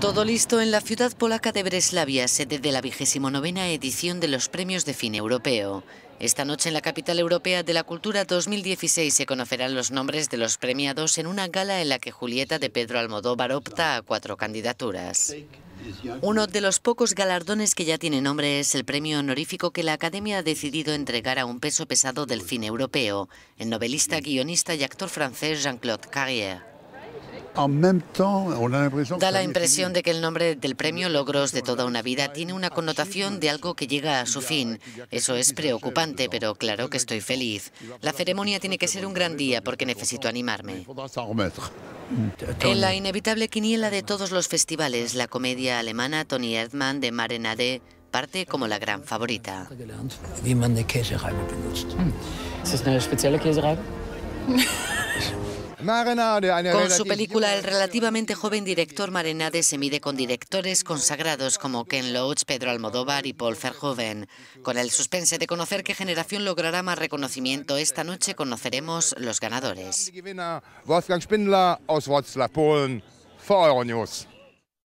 Todo listo en la ciudad polaca de Breslavia, sede de la vigésimo novena edición de los premios de fin europeo. Esta noche en la capital europea de la cultura 2016 se conocerán los nombres de los premiados en una gala en la que Julieta de Pedro Almodóvar opta a cuatro candidaturas. Uno de los pocos galardones que ya tiene nombre es el premio honorífico que la Academia ha decidido entregar a un peso pesado del cine europeo, el novelista, guionista y actor francés Jean-Claude Carrière. Da la impresión de que el nombre del premio Logros de toda una vida tiene una connotación de algo que llega a su fin. Eso es preocupante, pero claro que estoy feliz. La ceremonia tiene que ser un gran día porque necesito animarme. En la inevitable quiniela de todos los festivales, la comedia alemana Tony Erdmann de Nade parte como la gran favorita. Es una especial con su película, el relativamente joven director Marenade se mide con directores consagrados como Ken Loach, Pedro Almodóvar y Paul Verhoeven. Con el suspense de conocer qué generación logrará más reconocimiento, esta noche conoceremos los ganadores.